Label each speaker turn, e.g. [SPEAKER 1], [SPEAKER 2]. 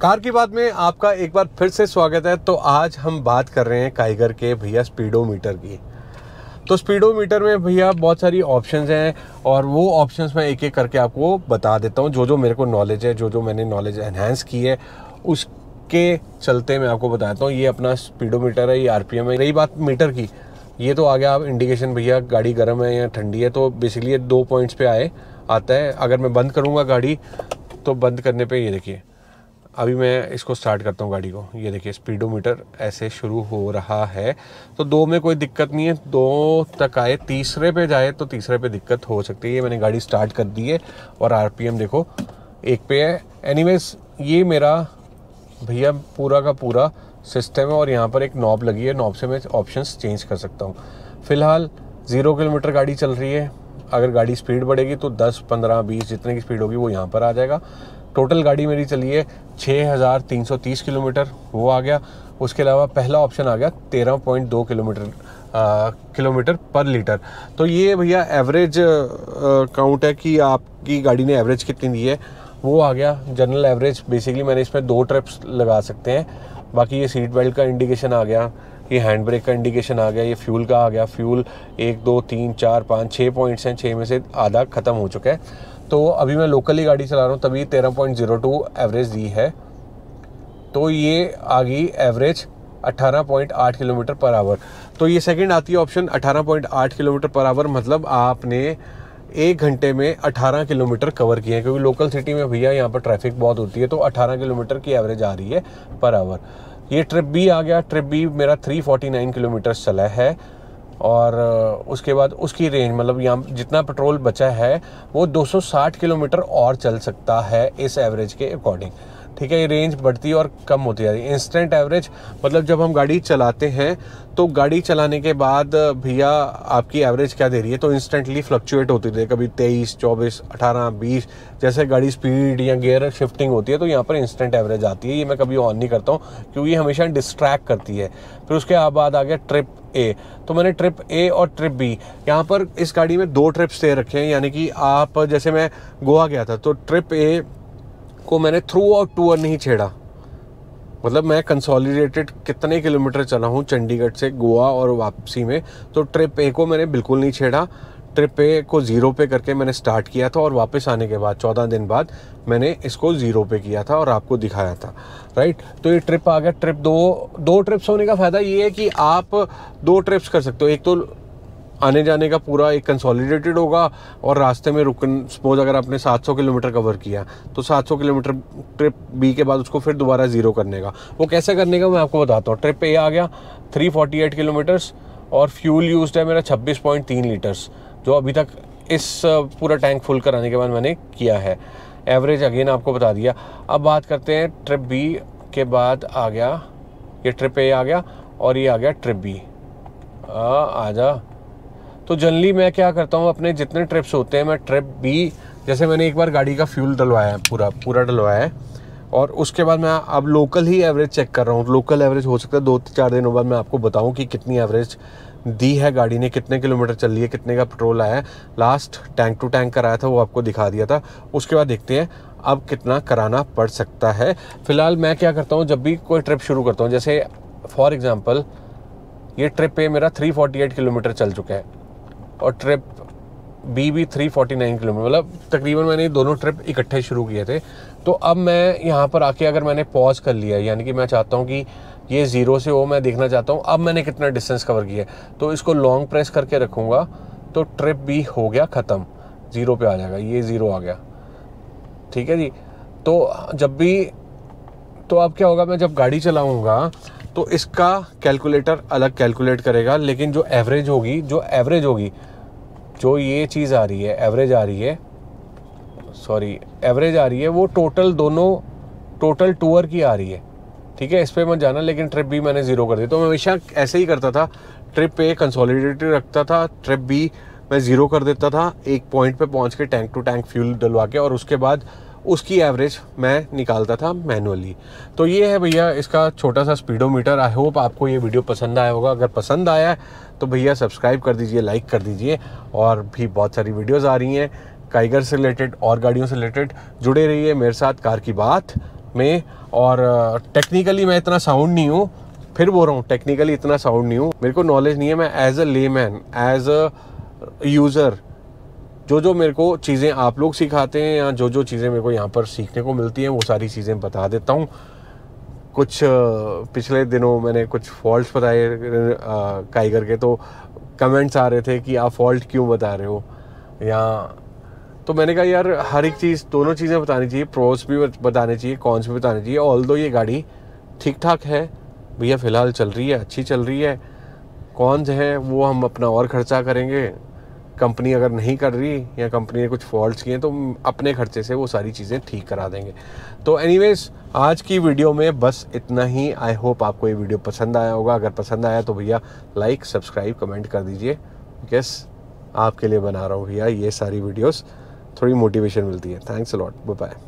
[SPEAKER 1] car की बात में आपका एक बार फिर से स्वागत है तो आज हम बात कर रहे हैं काइगर के भैया स्पीडोमीटर की तो स्पीडोमीटर में भैया बहुत सारी ऑप्शंस हैं और वो ऑप्शंस मैं एक एक करके आपको बता देता हूँ जो जो मेरे को नॉलेज है जो जो मैंने नॉलेज एनहेंस की है उसके चलते मैं आपको बताता हूँ ये अपना स्पीडोमीटर है ये आर है रही बात मीटर की ये तो आ गया आप इंडिकेशन भैया गाड़ी गर्म है या ठंडी है तो बेसिकली ये दो पॉइंट्स पे आए आता है अगर मैं बंद करूँगा गाड़ी तो बंद करने पे ये देखिए अभी मैं इसको स्टार्ट करता हूँ गाड़ी को ये देखिए स्पीडोमीटर ऐसे शुरू हो रहा है तो दो में कोई दिक्कत नहीं है दो तक आए तीसरे पे जाए तो तीसरे पे दिक्कत हो सकती है ये मैंने गाड़ी स्टार्ट कर दी है और आरपीएम देखो एक पे है एनीवेज ये मेरा भैया पूरा का पूरा सिस्टम है और यहाँ पर एक नॉब लगी है नॉब से मैं ऑप्शन चेंज कर सकता हूँ फ़िलहाल ज़ीरो किलोमीटर गाड़ी चल रही है अगर गाड़ी स्पीड बढ़ेगी तो दस पंद्रह बीस जितने की स्पीड होगी वो यहाँ पर आ जाएगा टोटल गाड़ी मेरी चली है 6,330 किलोमीटर वो आ गया उसके अलावा पहला ऑप्शन आ गया 13.2 किलोमीटर किलोमीटर पर लीटर तो ये भैया एवरेज काउंट है कि आपकी गाड़ी ने एवरेज कितनी दी है वो आ गया जनरल एवरेज बेसिकली मैंने इसमें दो ट्रिप्स लगा सकते हैं बाकी ये सीट बेल्ट का इंडिकेशन आ गया ये हैंड ब्रेक का इंडिकेशन आ गया ये फ्यूल का आ गया फ्यूल एक दो तीन चार पाँच छः पॉइंट्स हैं छः में से आधा ख़त्म हो चुका है तो अभी मैं लोकली गाड़ी चला रहा हूँ तभी तेरह पॉइंट ज़ीरो टू एवरेज दी है तो ये आ गई एवरेज पॉइंट आठ किलोमीटर पर आवर तो ये सेकंड आती है ऑप्शन पॉइंट आठ किलोमीटर पर आवर मतलब आपने एक घंटे में अट्ठारह किलोमीटर कवर किए हैं क्योंकि लोकल सिटी में भैया यहाँ पर ट्रैफिक बहुत होती है तो अट्ठारह किलोमीटर की एवरेज आ रही है पर आवर ये ट्रिप भी आ गया ट्रिप भी मेरा थ्री फोर्टी नाइन किलोमीटर चला है और उसके बाद उसकी रेंज मतलब यहाँ जितना पेट्रोल बचा है वो 260 किलोमीटर और चल सकता है इस एवरेज के अकॉर्डिंग ठीक है ये रेंज बढ़ती और कम होती जा रही है इंस्टेंट एवरेज मतलब जब हम गाड़ी चलाते हैं तो गाड़ी चलाने के बाद भैया आपकी एवरेज क्या दे रही है तो इंस्टेंटली फ्लक्चुएट होती रही है कभी तेईस चौबीस अठारह बीस जैसे गाड़ी स्पीड या गेयर शिफ्टिंग होती है तो यहाँ पर इंस्टेंट एवरेज आती है ये मैं कभी ऑन नहीं करता हूँ क्योंकि हमेशा डिस्ट्रैक्ट करती है फिर उसके बाद आ गया ट्रिप ए तो मैंने ट्रिप ए और ट्रिप बी यहाँ पर इस गाड़ी में दो ट्रिप्स दे रखे हैं यानी कि आप जैसे मैं गोवा गया था तो ट्रिप ए को मैंने थ्रू आउट टूर नहीं छेड़ा मतलब मैं कंसोलिडेटेड कितने किलोमीटर चला हूँ चंडीगढ़ से गोवा और वापसी में तो ट्रिप ए को मैंने बिल्कुल नहीं छेड़ा ट्रिप पे को ज़ीरो पे करके मैंने स्टार्ट किया था और वापस आने के बाद चौदह दिन बाद मैंने इसको ज़ीरो पे किया था और आपको दिखाया था राइट तो ये ट्रिप आ गया ट्रिप दो दो ट्रिप्स होने का फ़ायदा ये है कि आप दो ट्रिप्स कर सकते हो एक तो आने जाने का पूरा एक कंसोलिडेटेड होगा और रास्ते में रुकन सपोज अगर आपने 700 किलोमीटर कवर किया तो 700 किलोमीटर ट्रिप बी के बाद उसको फिर दोबारा ज़ीरो करने का वो कैसे करने का मैं आपको बताता हूँ ट्रिप पे ये आ गया 348 किलोमीटर्स और फ्यूल यूज है मेरा 26.3 लीटर्स जो तो अभी तक इस पूरा टैंक फुल कराने के बाद मैंने किया है एवरेज अगेन आपको बता दिया अब बात करते हैं ट्रिप बी के बाद आ गया ये ट्रिप ए आ गया और ये आ गया ट्रिप बी आ, जा तो जनरली मैं क्या करता हूँ अपने जितने ट्रिप्स होते हैं मैं ट्रिप बी जैसे मैंने एक बार गाड़ी का फ्यूल डलवाया है पूरा पूरा डलवाया है और उसके बाद मैं अब लोकल ही एवरेज चेक कर रहा हूँ लोकल एवरेज हो सकता है दो चार दिनों बाद मैं आपको बताऊँ कि कितनी एवरेज दी है गाड़ी ने कितने किलोमीटर चल लिए है कितने का पेट्रोल आया है लास्ट टैंक टू टैंक कराया था वो आपको दिखा दिया था उसके बाद देखते हैं अब कितना कराना पड़ सकता है फ़िलहाल मैं क्या करता हूँ जब भी कोई ट्रिप शुरू करता हूँ जैसे फॉर एग्ज़ाम्पल ये ट्रिप पे मेरा 348 किलोमीटर चल चुका है और ट्रिप बी भी थ्री फोर्टी नाइन किलोमीटर मतलब तकरीबन मैंने दोनों ट्रिप इकट्ठे शुरू किए थे तो अब मैं यहाँ पर आके अगर मैंने पॉज कर लिया यानी कि मैं चाहता हूँ कि ये ज़ीरो से हो मैं देखना चाहता हूँ अब मैंने कितना डिस्टेंस कवर किया है तो इसको लॉन्ग प्रेस करके रखूँगा तो ट्रिप भी हो गया ख़त्म ज़ीरो पे आ जाएगा ये ज़ीरो आ गया ठीक है जी तो जब भी तो अब क्या होगा मैं जब गाड़ी चलाऊँगा तो इसका कैलकुलेटर अलग कैलकुलेट करेगा लेकिन जो एवरेज होगी जो एवरेज होगी जो ये चीज़ आ रही है एवरेज आ रही है सॉरी एवरेज आ रही है वो टोटल दोनों टोटल टूर की आ रही है ठीक है इस पर मत जाना लेकिन ट्रिप भी मैंने ज़ीरो कर दी तो मैं हमेशा ऐसे ही करता था ट्रिप ए कंसोलिडेटेड रखता था ट्रिप बी मैं ज़ीरो कर देता था एक पॉइंट पे पहुंच के टैंक टू टैंक फ्यूल डलवा के और उसके बाद उसकी एवरेज मैं निकालता था मैनुअली तो ये है भैया इसका छोटा सा स्पीडोमीटर आई होप आपको ये वीडियो पसंद आया होगा अगर पसंद आया है तो भैया सब्सक्राइब कर दीजिए लाइक कर दीजिए और भी बहुत सारी वीडियोस आ रही हैं काइगर से रिलेटेड और गाड़ियों से रिलेटेड जुड़े रहिए मेरे साथ कार की बात में और टेक्निकली uh, मैं इतना साउंड नहीं हूँ फिर बोल रहा हूँ टेक्निकली इतना साउंड नहीं हूँ मेरे को नॉलेज नहीं है मैं एज अ ले मैन एज अ यूज़र जो जो मेरे को चीज़ें आप लोग सिखाते हैं या जो जो चीज़ें मेरे को यहाँ पर सीखने को मिलती हैं वो सारी चीज़ें बता देता हूँ कुछ पिछले दिनों मैंने कुछ फॉल्ट्स बताए काइगर के तो कमेंट्स आ रहे थे कि आप फॉल्ट क्यों बता रहे हो या तो मैंने कहा यार हर एक चीज़ दोनों चीज़ें बतानी चाहिए प्रोस भी बताने चाहिए कॉन्स भी बताने चाहिए ऑल दो ये गाड़ी ठीक ठाक है भैया फ़िलहाल चल रही है अच्छी चल रही है कौन हैं वो हम अपना और ख़र्चा करेंगे कंपनी अगर नहीं कर रही या कंपनी ने कुछ फॉल्ट्स किए तो अपने खर्चे से वो सारी चीज़ें ठीक करा देंगे तो एनीवेज आज की वीडियो में बस इतना ही आई होप आपको ये वीडियो पसंद आया होगा अगर पसंद आया तो भैया लाइक सब्सक्राइब कमेंट कर दीजिए यस आपके लिए बना रहा हूँ भैया ये सारी वीडियोस थोड़ी मोटिवेशन मिलती है थैंक्स अलॉट बाय